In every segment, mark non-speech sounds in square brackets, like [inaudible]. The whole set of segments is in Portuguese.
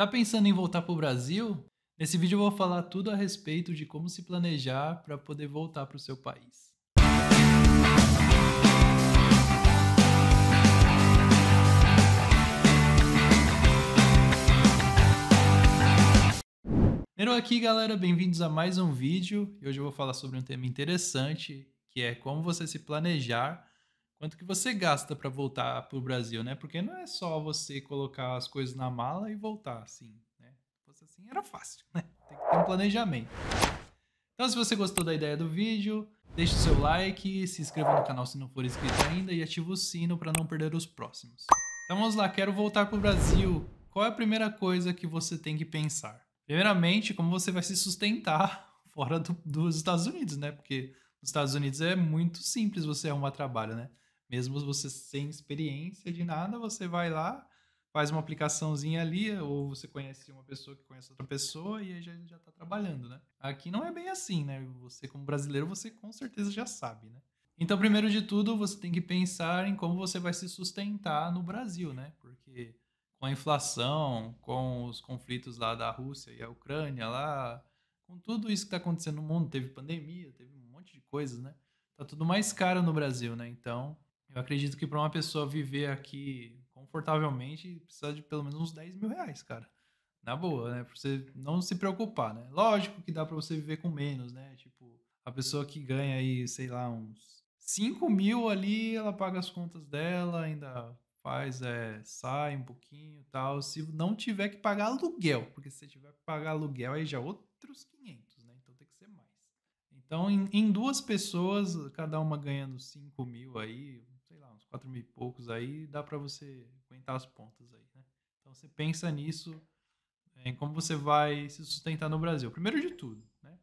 Tá pensando em voltar para o Brasil? Nesse vídeo eu vou falar tudo a respeito de como se planejar para poder voltar para o seu país. Nero aqui, galera, bem-vindos a mais um vídeo. E hoje eu vou falar sobre um tema interessante, que é como você se planejar quanto que você gasta para voltar para o Brasil, né? Porque não é só você colocar as coisas na mala e voltar assim, né? Se fosse assim era fácil, né? Tem que ter um planejamento. Então, se você gostou da ideia do vídeo, deixe o seu like, se inscreva no canal se não for inscrito ainda e ative o sino para não perder os próximos. Então vamos lá, quero voltar para o Brasil. Qual é a primeira coisa que você tem que pensar? Primeiramente, como você vai se sustentar [laughs] fora do, dos Estados Unidos, né? Porque nos Estados Unidos é muito simples você arrumar trabalho, né? Mesmo você sem experiência de nada, você vai lá, faz uma aplicaçãozinha ali, ou você conhece uma pessoa que conhece outra pessoa e aí já, já tá trabalhando, né? Aqui não é bem assim, né? Você, como brasileiro, você com certeza já sabe, né? Então, primeiro de tudo, você tem que pensar em como você vai se sustentar no Brasil, né? Porque com a inflação, com os conflitos lá da Rússia e a Ucrânia, lá, com tudo isso que está acontecendo no mundo, teve pandemia, teve um monte de coisas, né? Tá tudo mais caro no Brasil, né? Então, eu acredito que para uma pessoa viver aqui confortavelmente, precisa de pelo menos uns 10 mil reais, cara. Na boa, né? Pra você não se preocupar, né? Lógico que dá para você viver com menos, né? Tipo, a pessoa que ganha aí, sei lá, uns 5 mil ali, ela paga as contas dela, ainda faz, é, sai um pouquinho tal. Se não tiver que pagar aluguel, porque se tiver que pagar aluguel, aí já é outros 500, né? Então tem que ser mais. Então, em, em duas pessoas, cada uma ganhando 5 mil aí, quatro mil e poucos aí, dá para você aguentar as pontas aí, né? Então você pensa nisso, é, em como você vai se sustentar no Brasil. Primeiro de tudo, né?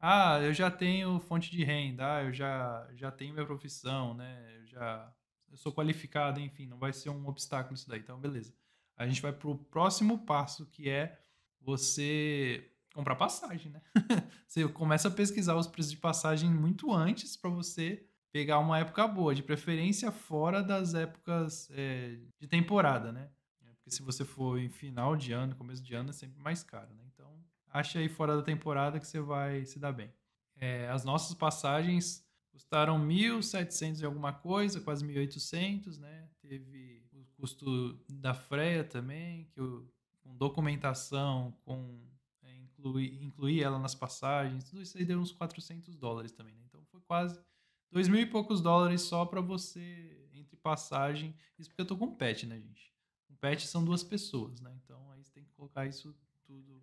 Ah, eu já tenho fonte de renda, ah, eu já, já tenho minha profissão, né? Eu já eu sou qualificado, enfim, não vai ser um obstáculo isso daí, então beleza. A gente vai pro próximo passo, que é você comprar passagem, né? [laughs] você começa a pesquisar os preços de passagem muito antes para você pegar uma época boa, de preferência fora das épocas é, de temporada, né? É, porque se você for em final de ano, começo de ano, é sempre mais caro, né? Então, acha aí fora da temporada que você vai se dar bem. É, as nossas passagens custaram 1.700 e alguma coisa, quase 1.800, né? Teve o custo da freia também, que eu, com documentação, com é, incluir, incluir ela nas passagens, tudo isso aí deu uns 400 dólares também, né? Então, foi quase dois mil e poucos dólares só para você, entre passagem. Isso porque eu tô com pet, né, gente? Um pet são duas pessoas, né? Então aí você tem que colocar isso tudo.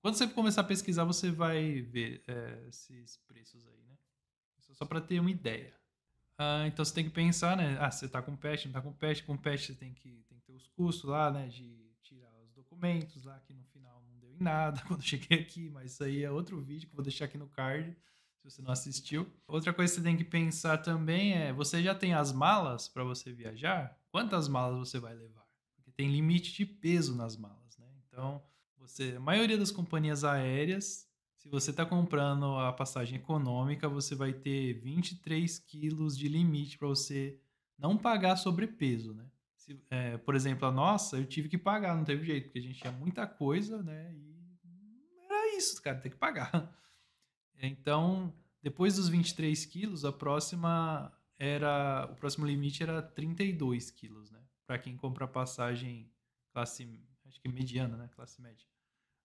Quando você começar a pesquisar, você vai ver é, esses preços aí, né? É só para ter uma ideia. Ah, então você tem que pensar, né? Ah, você tá com pet, não tá com pet, com pet você tem que, tem que ter os custos lá, né? De tirar os documentos lá, que no final não deu em nada [laughs] quando eu cheguei aqui, mas isso aí é outro vídeo que eu vou deixar aqui no card se você não assistiu. Outra coisa que você tem que pensar também é: você já tem as malas para você viajar? Quantas malas você vai levar? Porque tem limite de peso nas malas, né? Então, você, a maioria das companhias aéreas, se você está comprando a passagem econômica, você vai ter 23 quilos de limite para você não pagar sobrepeso, né? Se, é, por exemplo, a nossa, eu tive que pagar, não teve jeito, porque a gente tinha muita coisa, né? E era isso, cara, tem que pagar. Então, depois dos 23 quilos, a próxima era o próximo limite era 32 quilos, né? Para quem compra passagem classe, acho que mediana, né? Classe média.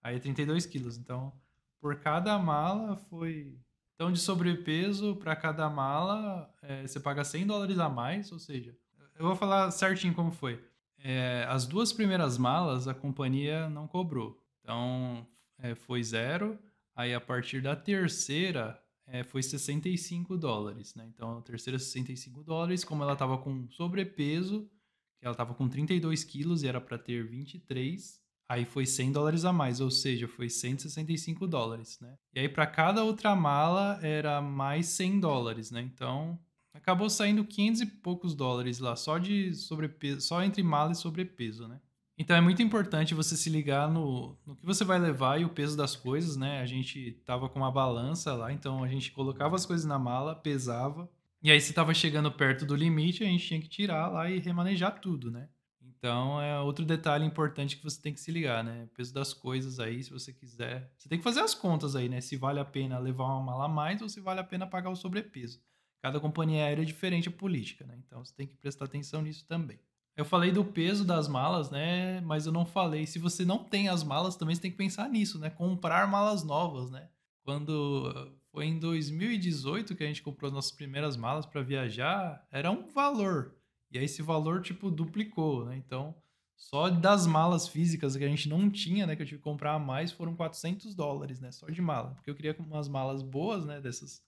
Aí é 32 quilos. Então, por cada mala foi. Então, de sobrepeso para cada mala, é, você paga 100 dólares a mais. Ou seja, eu vou falar certinho como foi. É, as duas primeiras malas a companhia não cobrou. Então, é, foi zero. Aí a partir da terceira é, foi 65 dólares, né? Então a terceira 65 dólares, como ela estava com sobrepeso, que ela estava com 32 quilos e era para ter 23, aí foi 100 dólares a mais, ou seja, foi 165 dólares, né? E aí para cada outra mala era mais 100 dólares, né? Então acabou saindo 500 e poucos dólares lá só de sobrepeso, só entre mala e sobrepeso, né? Então é muito importante você se ligar no, no que você vai levar e o peso das coisas, né? A gente tava com uma balança lá, então a gente colocava as coisas na mala, pesava, e aí se tava chegando perto do limite, a gente tinha que tirar lá e remanejar tudo, né? Então é outro detalhe importante que você tem que se ligar, né? O peso das coisas aí, se você quiser. Você tem que fazer as contas aí, né? Se vale a pena levar uma mala a mais ou se vale a pena pagar o sobrepeso. Cada companhia aérea é diferente a política, né? Então você tem que prestar atenção nisso também. Eu falei do peso das malas, né? Mas eu não falei. Se você não tem as malas, também você tem que pensar nisso, né? Comprar malas novas, né? Quando foi em 2018 que a gente comprou as nossas primeiras malas para viajar, era um valor. E aí esse valor, tipo, duplicou, né? Então, só das malas físicas que a gente não tinha, né? Que eu tive que comprar a mais, foram 400 dólares, né? Só de mala. Porque eu queria umas malas boas, né? Dessas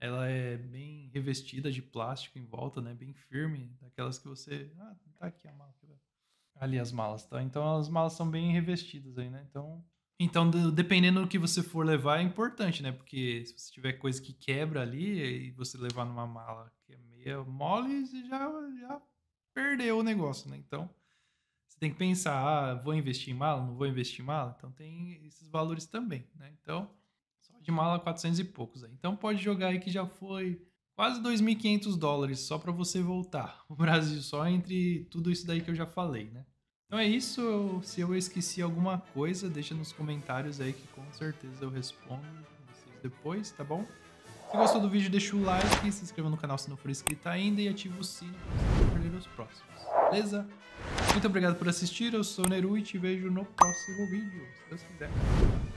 ela é bem revestida de plástico em volta, né? Bem firme, daquelas que você. Ah, tá aqui a mala. Ali as malas, tá? Então as malas são bem revestidas aí, né? Então, então dependendo do que você for levar, é importante, né? Porque se você tiver coisa que quebra ali e você levar numa mala que é meio mole, você já, já perdeu o negócio, né? Então você tem que pensar, ah, vou investir em mala, não vou investir em mala? Então tem esses valores também, né? Então de mala 400 e poucos. Aí. Então pode jogar aí que já foi quase 2.500 dólares só para você voltar. [laughs] O Brasil só entre tudo isso daí que eu já falei, né? Então é isso. se eu esqueci alguma coisa, deixa nos comentários aí que com certeza eu respondo vocês depois, tá bom? Se gostou do vídeo, deixa o like, se inscreva no canal se não for inscrito ainda e ativa o sino para não perder os próximos, beleza? Muito obrigado por assistir, eu sou o Neru e te vejo no próximo vídeo, se Deus quiser.